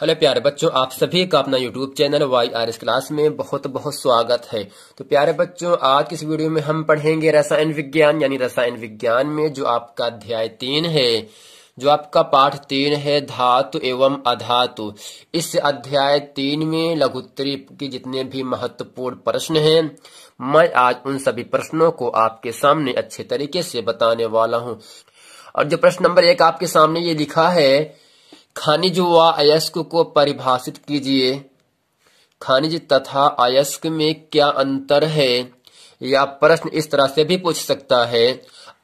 hello प्यारे बच्चों आप सभी का अपना YouTube channel Y R S class में बहुत बहुत स्वागत है तो प्यारे बच्चों आज इस वीडियो में हम पढ़ेंगे रसायन विज्ञान यानी रसायन विज्ञान में जो आपका अध्याय तीन है जो आपका पाठ तीन है धातु एवं अधातु इस अध्याय तीन में लघुत्तरी के जितने भी महत्वपूर्ण प्रश्न है मैं आज उन सभी प्रश्नों को आपके सामने अच्छे तरीके से बताने वाला हूँ और जो प्रश्न नंबर एक आपके सामने ये लिखा है खनिज व अयस्क को परिभाषित कीजिए खनिज तथा अयस्क में क्या अंतर है या प्रश्न इस तरह से भी पूछ सकता है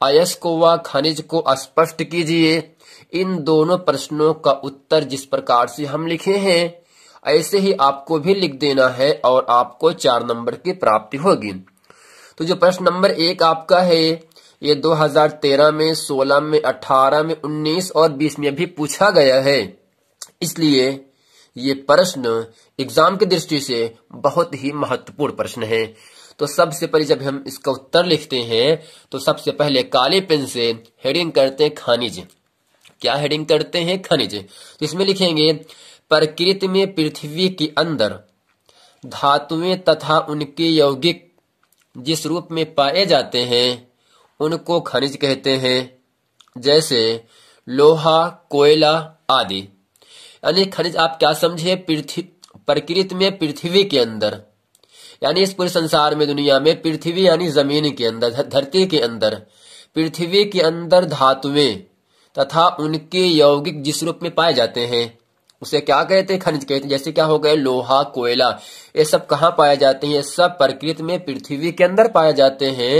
अयस्क व खनिज को स्पष्ट कीजिए इन दोनों प्रश्नों का उत्तर जिस प्रकार से हम लिखे हैं ऐसे ही आपको भी लिख देना है और आपको चार नंबर की प्राप्ति होगी तो जो प्रश्न नंबर एक आपका है ये 2013 में 16 में 18 में 19 और 20 में भी पूछा गया है इसलिए ये प्रश्न एग्जाम की दृष्टि से बहुत ही महत्वपूर्ण प्रश्न है तो सबसे पहले जब हम इसका उत्तर लिखते हैं तो सबसे पहले काले पेन से हेडिंग करते हैं खनिज क्या हेडिंग करते हैं खनिज तो इसमें लिखेंगे प्रकृति में पृथ्वी के अंदर धातुएं तथा उनके यौगिक जिस रूप में पाए जाते हैं उनको खनिज कहते हैं जैसे लोहा कोयला आदि यानी खनिज आप क्या समझे प्रकृति में पृथ्वी के अंदर यानी इस पूरे संसार में दुनिया में पृथ्वी यानी जमीन के अंदर धरती के अंदर पृथ्वी के अंदर धातुएं तथा उनके यौगिक जिस रूप में पाए जाते हैं उसे क्या कहते हैं खनिज कहते हैं जैसे क्या हो गए लोहा कोयला ये सब कहा पाए जाते हैं सब प्रकृति में पृथ्वी के अंदर पाए जाते हैं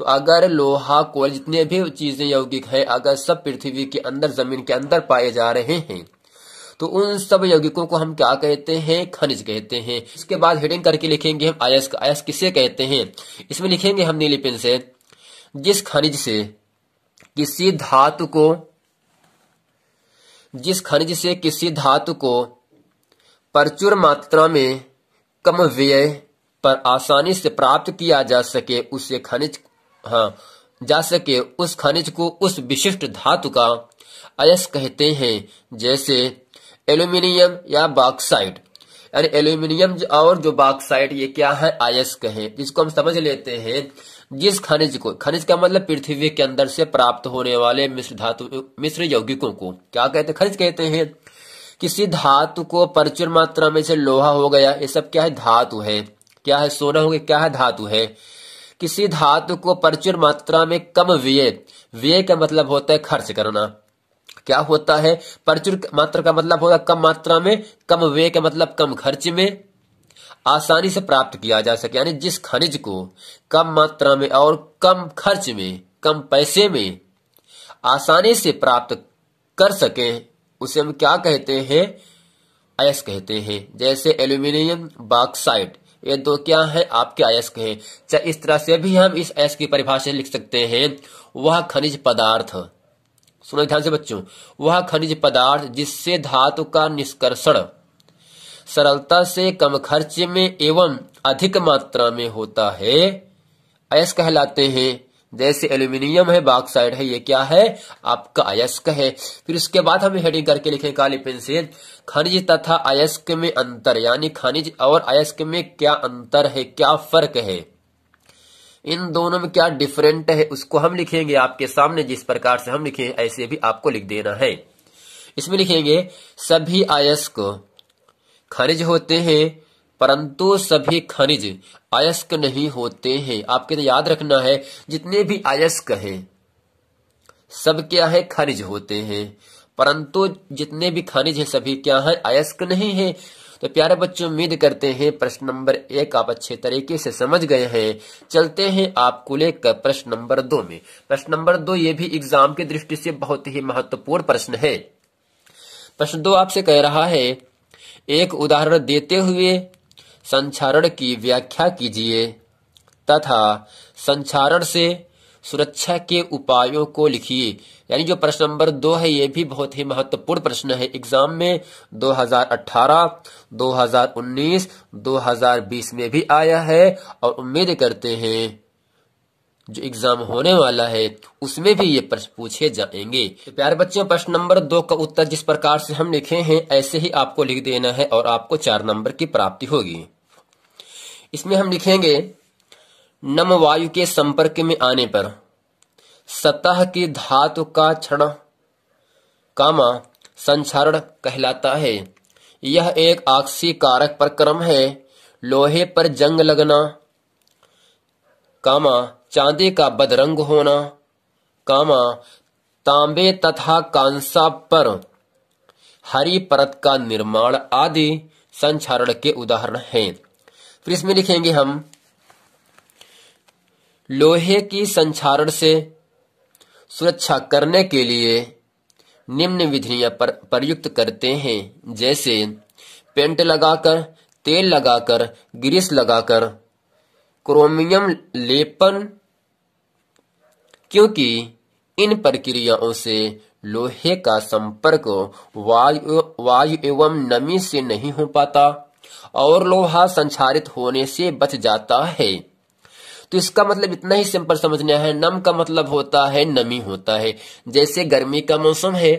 तो अगर लोहा कोल जितने भी चीजें यौगिक है अगर सब पृथ्वी के अंदर जमीन के अंदर पाए जा रहे हैं तो उन सब यौगिकों को हम क्या कहते हैं खनिज कहते हैं इसके बाद हेडिंग करके लिखेंगे हम आयस आयस किसे कहते हैं इसमें लिखेंगे हम नीली पेन से जिस खनिज से किसी धातु को जिस खनिज से किसी धातु को प्रचुर मात्रा में कम व्यय पर आसानी से प्राप्त किया जा सके उसे खनिज हाँ जा सके उस खनिज को उस विशिष्ट धातु का अयस कहते हैं जैसे एल्यूमिनियम या बाक्साइड यानी एल्यूमिनियम और जो बाक्साइड ये क्या है अयस कहे जिसको हम समझ लेते हैं जिस खनिज को खनिज का मतलब पृथ्वी के अंदर से प्राप्त होने वाले मिश्र धातु मिश्र यौगिकों को क्या कहते हैं खनिज कहते हैं किसी धातु को प्रचुर मात्रा में से लोहा हो गया ये सब क्या है धातु है क्या है सोना हो गया क्या है धातु है किसी धातु को प्रचुर मात्रा में कम व्यय व्यय का मतलब होता है खर्च करना क्या होता है प्रचुर मात्रा का मतलब होता है कम मात्रा में कम व्यय का मतलब कम खर्च में आसानी से प्राप्त किया जा सके यानी जिस खनिज को कम मात्रा में और कम खर्च में कम पैसे में आसानी से प्राप्त कर सके उसे हम क्या कहते हैं अयस कहते हैं जैसे एल्यूमिनियम बाक्साइड ये दो क्या हैं आपके अयस्क हैं चाहे इस तरह से भी हम इस अयस्क की परिभाषा लिख सकते हैं वह खनिज पदार्थ सुनो ध्यान से बच्चों वह खनिज पदार्थ जिससे धातु का निष्कर्षण सरलता से कम खर्च में एवं अधिक मात्रा में होता है अयस कहलाते हैं जैसे एल्यूमिनियम है बाक्साइड है ये क्या है आपका अयस्क है फिर उसके बाद हम हेडिंग करके लिखे काली पेन से खनिज तथा अयस्क में अंतर यानी खनिज और अयस्क में क्या अंतर है क्या फर्क है इन दोनों में क्या डिफरेंट है उसको हम लिखेंगे आपके सामने जिस प्रकार से हम लिखे ऐसे भी आपको लिख देना है इसमें लिखेंगे सभी अयस्क खनिज होते हैं परंतु सभी खनिज अयस्क नहीं होते हैं आपके तो याद रखना है जितने भी अयस्क हैं सब क्या है खनिज होते हैं परंतु जितने भी खनिज हैं सभी क्या है अयस्क नहीं है तो प्यारे बच्चों उम्मीद करते हैं प्रश्न नंबर एक आप अच्छे तरीके से समझ गए हैं चलते हैं आपको लेकर प्रश्न नंबर दो में प्रश्न नंबर दो ये भी एग्जाम की दृष्टि से बहुत ही महत्वपूर्ण प्रश्न है प्रश्न दो आपसे कह रहा है एक उदाहरण देते हुए संचारण की व्याख्या कीजिए तथा संचारण से सुरक्षा के उपायों को लिखिए यानी जो प्रश्न नंबर दो है ये भी बहुत ही महत्वपूर्ण प्रश्न है एग्जाम में 2018, 2019, 2020 में भी आया है और उम्मीद करते हैं जो एग्जाम होने वाला है उसमें भी ये प्रश्न पूछे जाएंगे तो प्यारे बच्चों प्रश्न नंबर दो का उत्तर जिस प्रकार से हम लिखे हैं ऐसे ही आपको लिख देना है और आपको चार नंबर की प्राप्ति होगी इसमें हम लिखेंगे नम वायु के संपर्क में आने पर सतह की धातु का क्षण कामा संचारण कहलाता है यह एक आक्सी कारक प्रक्रम है लोहे पर जंग लगना कामा चांदी का बदरंग होना कामा तांबे तथा कांसा पर हरी परत का निर्माण आदि संचारण के उदाहरण हैं फिर इसमें लिखेंगे हम लोहे की संचारण से सुरक्षा करने के लिए निम्न विधियां पर, प्रयुक्त करते हैं जैसे पेंट लगाकर तेल लगाकर ग्रीस लगाकर क्रोमियम लेपन क्योंकि इन प्रक्रियाओं से लोहे का संपर्क वायु वायु एवं नमी से नहीं हो पाता और लोहा संचारित होने से बच जाता है तो इसका मतलब इतना ही सिंपल समझना है नम का मतलब होता है नमी होता है जैसे गर्मी का मौसम है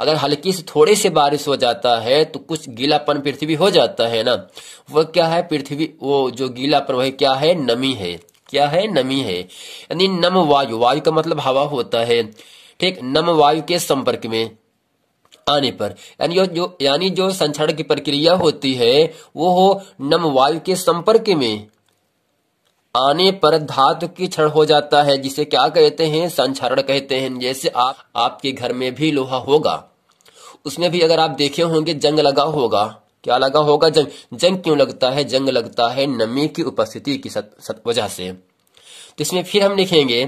अगर हल्की से थोड़े से बारिश हो जाता है तो कुछ गीलापन पृथ्वी हो जाता है ना वह क्या है पृथ्वी वो जो गीलापन वह क्या है नमी है क्या है नमी है यानी नम वायु वायु का मतलब हवा होता है ठीक नम वायु के संपर्क में आने पर यानी जो यानी जो संक्षण की प्रक्रिया होती है वो हो नम वायु के संपर्क में आने पर धातु की क्षण हो जाता है जिसे क्या कहते हैं संक्षरण कहते हैं जैसे आप आपके घर में भी लोहा होगा उसमें भी अगर आप देखे होंगे जंग लगा होगा क्या लगा होगा जंग जंग क्यों लगता है जंग लगता है नमी की उपस्थिति की वजह से तो इसमें फिर हम लिखेंगे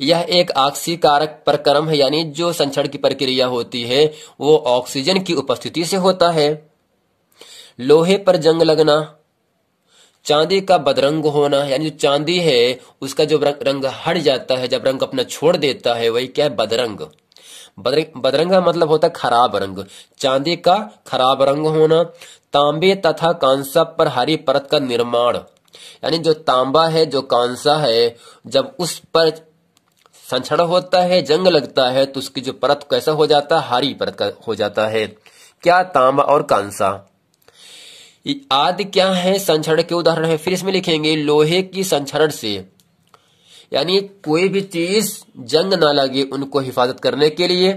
यह एक आक्सी कारक प्रक्रम है यानी जो संक्षण की प्रक्रिया होती है वो ऑक्सीजन की उपस्थिति से होता है लोहे पर जंग लगना चांदी का बदरंग होना यानी जो चांदी है उसका जो रंग हट जाता है जब रंग अपना छोड़ देता है वही क्या है बदरंग बदरंग का मतलब होता है खराब रंग चांदी का खराब रंग होना तांबे तथा कांसा पर हरी परत का निर्माण यानी जो तांबा है जो कांसा है जब उस पर संक्षण होता है जंग लगता है तो उसकी जो परत कैसा हो जाता है हरी परत का हो जाता है क्या तांबा और कांसा आदि क्या है संक्षरण के उदाहरण है फिर इसमें लिखेंगे लोहे की संक्षरण से यानी कोई भी चीज जंग ना लगे उनको हिफाजत करने के लिए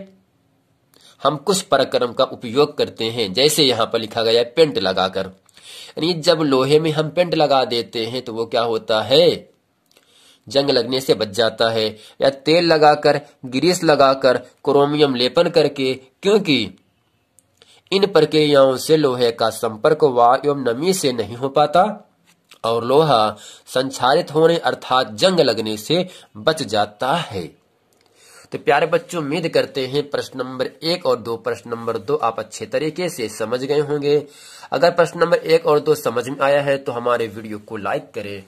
हम कुछ परक्रम का उपयोग करते हैं जैसे यहाँ पर लिखा गया है पेंट लगाकर यानी जब लोहे में हम पेंट लगा देते हैं तो वो क्या होता है जंग लगने से बच जाता है या तेल लगाकर ग्रीस लगाकर क्रोमियम लेपन करके क्योंकि इन प्रक्रियाओं से लोहे का संपर्क वायु नमी से नहीं हो पाता और लोहा संचारित होने अर्थात जंग लगने से बच जाता है तो प्यारे बच्चों उम्मीद करते हैं प्रश्न नंबर एक और दो प्रश्न नंबर दो आप अच्छे तरीके से समझ गए होंगे अगर प्रश्न नंबर एक और दो समझ में आया है तो हमारे वीडियो को लाइक करें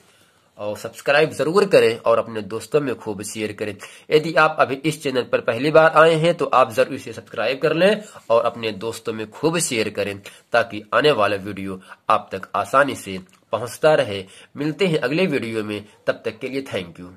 और सब्सक्राइब जरूर करें और अपने दोस्तों में खूब शेयर करें यदि आप अभी इस चैनल पर पहली बार आए हैं तो आप जरूर इसे सब्सक्राइब कर लें और अपने दोस्तों में खूब शेयर करें ताकि आने वाला वीडियो आप तक आसानी से पहुंचता रहे मिलते हैं अगले वीडियो में तब तक के लिए थैंक यू